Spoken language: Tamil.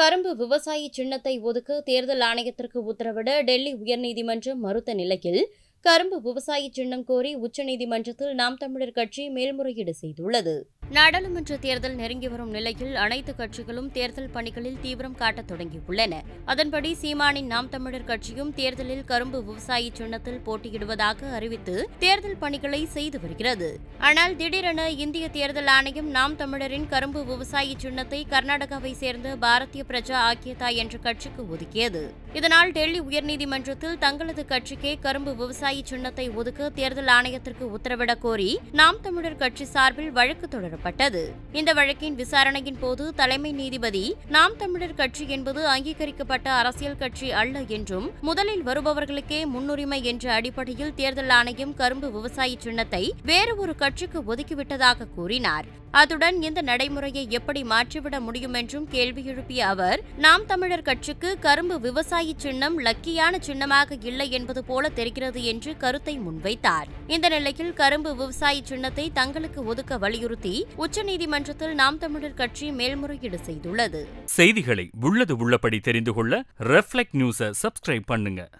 கரும்பு விவசாயி சின்னத்தை ஒதுக்க தேர்தல் ஆணையத்திற்கு உத்தரவிட டெல்லி உயர்நீதிமன்றம் மறுத்த நிலையில் கரும்பு விவசாயி சின்னம் கோரி உச்சநீதிமன்றத்தில் நாம் தமிழர் கட்சி மேல்முறையீடு செய்துள்ளது நாடாளுமன்ற தேர்தல் நெருங்கி வரும் நிலையில் அனைத்து கட்சிகளும் தேர்தல் பணிகளில் தீவிரம் காட்டத் தொடங்கியுள்ளன அதன்படி சீமானின் நாம் தமிழர் கட்சியும் தேர்தலில் கரும்பு விவசாயி சின்னத்தில் போட்டியிடுவதாக அறிவித்து தேர்தல் பணிகளை செய்து வருகிறது ஆனால் திடீரென இந்திய தேர்தல் ஆணையம் நாம் தமிழரின் கரும்பு விவசாயி சின்னத்தை கர்நாடகாவை சேர்ந்த பாரதிய பிரஜா ஆக்கியதா என்ற கட்சிக்கு ஒதுக்கியது இதனால் டெல்லி உயர்நீதிமன்றத்தில் தங்களது கட்சிக்கே கரும்பு விவசாயி சின்னத்தை ஒதுக்க தேர்தல் ஆணையத்திற்கு உத்தரவிடக் கோரி நாம் தமிழர் கட்சி சார்பில் வழக்கு தொடரும் தொடரப்பட்டது இந்த வழக்கின் விசாரணையின் போது தலைமை நீதிபதி நாம் தமிழர் கட்சி என்பது அங்கீகரிக்கப்பட்ட அரசியல் கட்சி அல்ல என்றும் முதலில் வருபவர்களுக்கே முன்னுரிமை என்ற அடிப்படையில் தேர்தல் ஆணையம் கரும்பு விவசாய சின்னத்தை வேறு ஒரு கட்சிக்கு ஒதுக்கிவிட்டதாக கூறினார் அத்துடன் இந்த நடைமுறையை எப்படி மாற்றிவிட முடியும் என்றும் கேள்வி எழுப்பிய அவர் நாம் தமிழர் கட்சிக்கு கரும்பு விவசாயி சின்னம் லக்கியான சின்னமாக இல்லை என்பது போல தெரிகிறது என்று கருத்தை முன்வைத்தார் இந்த நிலையில் கரும்பு விவசாயி சின்னத்தை தங்களுக்கு ஒதுக்க வலியுறுத்தி உச்சநீதிமன்றத்தில் நாம் தமிழர் கட்சி மேல்முறையீடு செய்துள்ளது செய்திகளை உள்ளது உள்ளபடி தெரிந்து கொள்ள ரெஃப்ளெக்ட் நியூஸை சப்ஸ்கிரைப் பண்ணுங்க